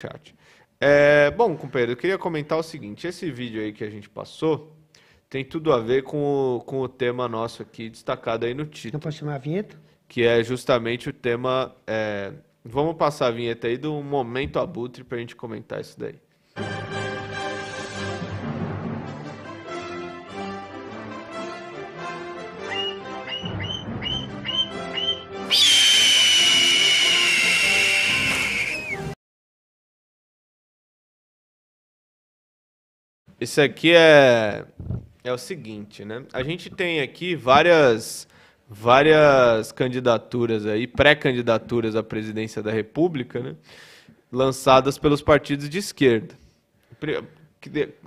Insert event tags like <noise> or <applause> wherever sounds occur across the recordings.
chat. É, bom, companheiro, eu queria comentar o seguinte: esse vídeo aí que a gente passou tem tudo a ver com o, com o tema nosso aqui, destacado aí no título. Não posso chamar a vinheta? Que é justamente o tema. É, vamos passar a vinheta aí do momento abutre para a gente comentar isso daí. Isso aqui é é o seguinte, né? A gente tem aqui várias várias candidaturas aí, pré-candidaturas à presidência da República, né? lançadas pelos partidos de esquerda.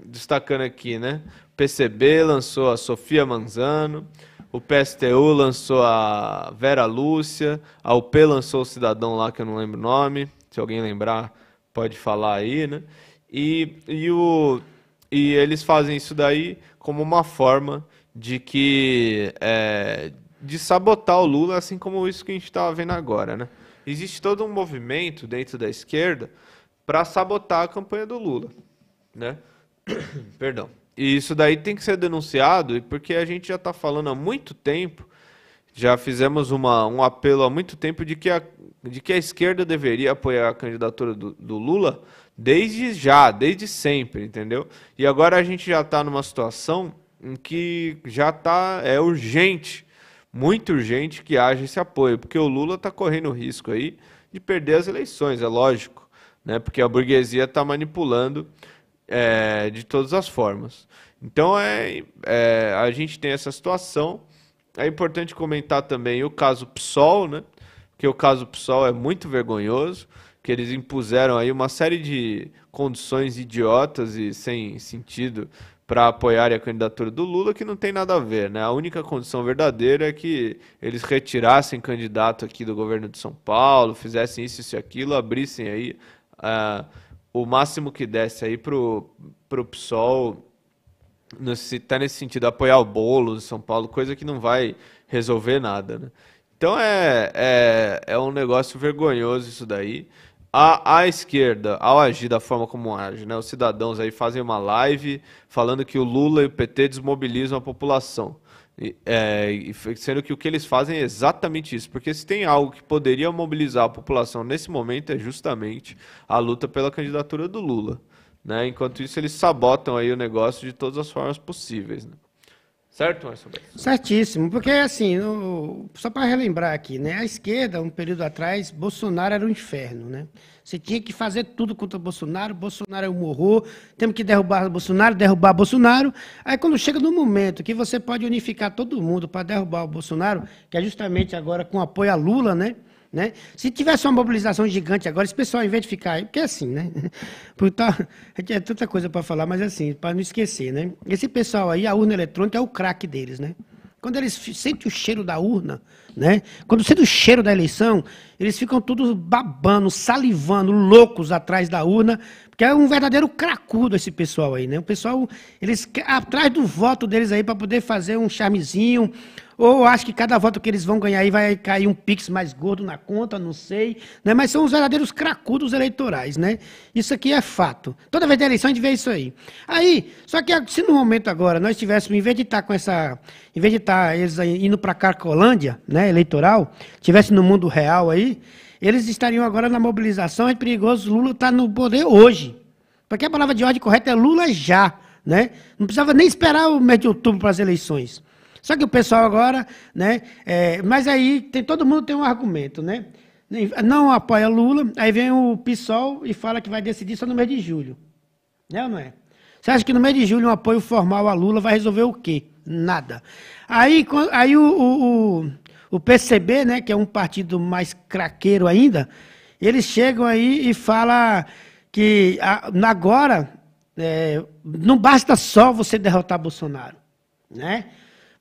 Destacando aqui, né? O PCB lançou a Sofia Manzano, o PSTU lançou a Vera Lúcia, a UP lançou o cidadão lá que eu não lembro o nome, se alguém lembrar pode falar aí, né? E, e o e eles fazem isso daí como uma forma de que é, de sabotar o Lula, assim como isso que a gente está vendo agora, né? Existe todo um movimento dentro da esquerda para sabotar a campanha do Lula, né? <clears throat> Perdão. E isso daí tem que ser denunciado, porque a gente já está falando há muito tempo já fizemos uma, um apelo há muito tempo de que a, de que a esquerda deveria apoiar a candidatura do, do Lula desde já, desde sempre, entendeu? E agora a gente já está numa situação em que já tá, é urgente, muito urgente que haja esse apoio, porque o Lula está correndo risco aí de perder as eleições, é lógico, né? porque a burguesia está manipulando é, de todas as formas. Então é, é, a gente tem essa situação é importante comentar também o caso PSOL, né? Que o caso PSOL é muito vergonhoso, que eles impuseram aí uma série de condições idiotas e sem sentido para apoiar a candidatura do Lula, que não tem nada a ver, né? A única condição verdadeira é que eles retirassem candidato aqui do governo de São Paulo, fizessem isso, isso e aquilo, abrissem aí uh, o máximo que desse aí pro, pro PSOL nesse, até tá nesse sentido, apoiar o bolo em São Paulo, coisa que não vai resolver nada, né? Então é, é, é um negócio vergonhoso isso daí. A, a esquerda, ao agir da forma como age, né? Os cidadãos aí fazem uma live falando que o Lula e o PT desmobilizam a população. E, é, sendo que o que eles fazem é exatamente isso, porque se tem algo que poderia mobilizar a população nesse momento é justamente a luta pela candidatura do Lula. Né? Enquanto isso, eles sabotam aí o negócio de todas as formas possíveis. Né? Certo, Marcelo? Certíssimo, porque assim, só para relembrar aqui, né? A esquerda, um período atrás, Bolsonaro era um inferno, né? Você tinha que fazer tudo contra Bolsonaro, Bolsonaro é um horror, temos que derrubar Bolsonaro, derrubar Bolsonaro. Aí quando chega no momento que você pode unificar todo mundo para derrubar o Bolsonaro, que é justamente agora com apoio a Lula, né? Né? Se tivesse uma mobilização gigante agora, esse pessoal, ao invés de ficar aí, porque é assim, né? <laughs> tá é tanta coisa para falar, mas é assim, para não esquecer, né? Esse pessoal aí, a urna eletrônica é o craque deles, né? Quando eles sentem o cheiro da urna, né? Quando sentem o cheiro da eleição, eles ficam todos babando, salivando, loucos atrás da urna, porque é um verdadeiro cracudo esse pessoal aí, né? O pessoal, eles atrás do voto deles aí para poder fazer um charmezinho, ou acho que cada voto que eles vão ganhar aí vai cair um pix mais gordo na conta, não sei, né? Mas são os verdadeiros cracudos eleitorais, né? Isso aqui é fato. Toda vez da eleição a gente vê isso aí. Aí, só que se no momento agora nós tivéssemos, em vez de estar tá com essa, em vez de estar tá eles indo para Carcolândia, né, eleitoral, tivesse no mundo real aí, eles estariam agora na mobilização, é perigoso, Lula está no poder hoje. Porque a palavra de ordem correta é Lula já, né? Não precisava nem esperar o mês de outubro para as eleições. Só que o pessoal agora, né? É, mas aí tem, todo mundo tem um argumento, né? Não apoia Lula, aí vem o PSOL e fala que vai decidir só no mês de julho. Né ou não é? Você acha que no mês de julho um apoio formal a Lula vai resolver o quê? Nada. Aí, aí o, o, o, PCB, né, que é um partido mais craqueiro ainda, eles chegam aí e falam que agora é, não basta só você derrotar Bolsonaro, né?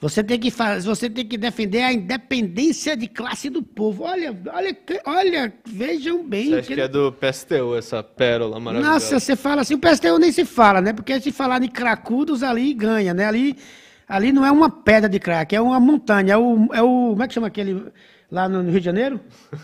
Você tem que fazer, você tem que defender a independência de classe do povo. Olha, olha, olha, vejam bem. Você acha que, que é do PSTU essa pérola maravilhosa? Nossa, você fala assim, o PSTU nem se fala, né? Porque se falar de cracudos ali ganha, né? Ali, ali não é uma pedra de crack, é uma montanha, é o, é o como é que chama aquele lá no Rio de Janeiro?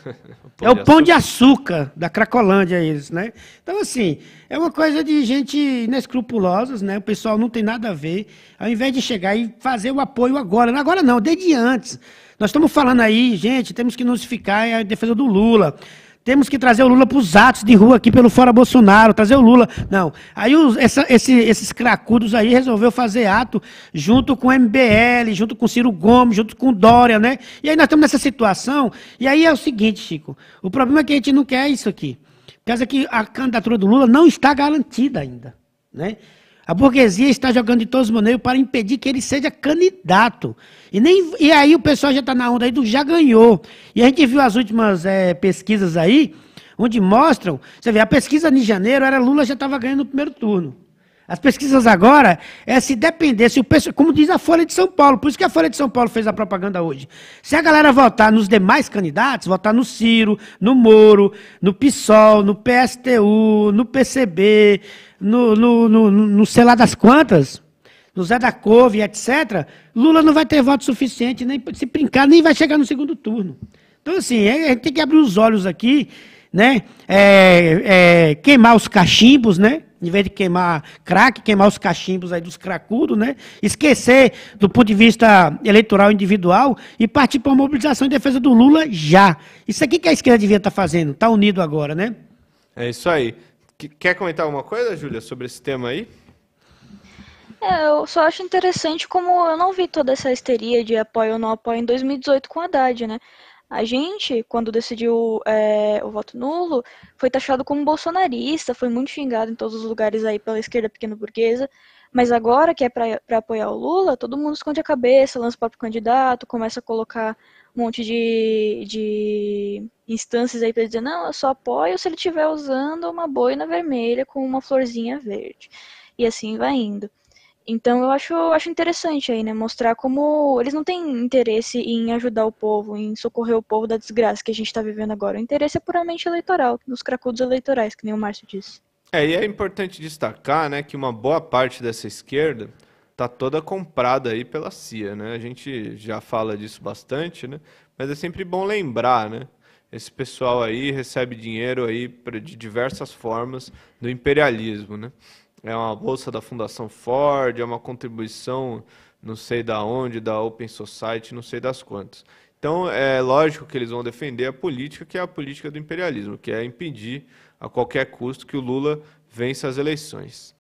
<laughs> é o pão de açúcar da Cracolândia, eles, né? Então, assim, é uma coisa de gente inescrupulosa, né? O pessoal não tem nada a ver. Ao invés de chegar e fazer o apoio agora, agora não, desde antes. Nós estamos falando aí, gente, temos que nos ficar em defesa do Lula. Temos que trazer o Lula para os atos de rua aqui pelo Fora Bolsonaro, trazer o Lula. Não. Aí os, essa, esse, esses cracudos aí resolveu fazer ato junto com o MBL, junto com Ciro Gomes, junto com Dória, né? E aí nós estamos nessa situação. E aí é o seguinte, Chico. O problema é que a gente não quer isso aqui. Por causa que a candidatura do Lula não está garantida ainda. Né? A burguesia está jogando de todos os maneiros para impedir que ele seja candidato. E, nem, e aí o pessoal já está na onda aí do já ganhou. E a gente viu as últimas é, pesquisas aí, onde mostram, você vê, a pesquisa de janeiro era Lula já estava ganhando no primeiro turno. As pesquisas agora é se depender, se o pessoal, como diz a Folha de São Paulo, por isso que a Folha de São Paulo fez a propaganda hoje. Se a galera votar nos demais candidatos, votar no Ciro, no Moro, no PSOL, no PSTU, no PCB, no, no, no, no sei lá das quantas, no Zé da Couve, etc., Lula não vai ter voto suficiente, nem se brincar, nem vai chegar no segundo turno. Então, assim, é, a gente tem que abrir os olhos aqui, né? É, é, queimar os cachimbos, né? Em vez de queimar crack, queimar os cachimbos aí dos cracudos, né? Esquecer do ponto de vista eleitoral individual e partir para uma mobilização em defesa do Lula já. Isso aqui que a esquerda devia estar tá fazendo, está unido agora, né? É isso aí. Quer comentar alguma coisa, Júlia, sobre esse tema aí? É, eu só acho interessante como eu não vi toda essa histeria de apoio ou não apoio em 2018 com Haddad, né? A gente, quando decidiu é, o voto nulo, foi taxado como bolsonarista, foi muito xingado em todos os lugares aí pela esquerda pequeno-burguesa. Mas agora que é para apoiar o Lula, todo mundo esconde a cabeça, lança o próprio candidato, começa a colocar um monte de, de instâncias aí para dizer: não, eu só apoio se ele estiver usando uma boina vermelha com uma florzinha verde. E assim vai indo. Então eu acho, acho interessante aí, né? Mostrar como eles não têm interesse em ajudar o povo, em socorrer o povo da desgraça que a gente está vivendo agora. O interesse é puramente eleitoral, dos cracudos eleitorais, que nem o Márcio disse. É, e é importante destacar, né, que uma boa parte dessa esquerda tá toda comprada aí pela CIA, né? A gente já fala disso bastante, né? Mas é sempre bom lembrar, né? Esse pessoal aí recebe dinheiro aí de diversas formas do imperialismo, né? é uma bolsa da Fundação Ford, é uma contribuição não sei da onde, da Open Society, não sei das quantas. Então, é lógico que eles vão defender a política, que é a política do imperialismo, que é impedir a qualquer custo que o Lula vença as eleições.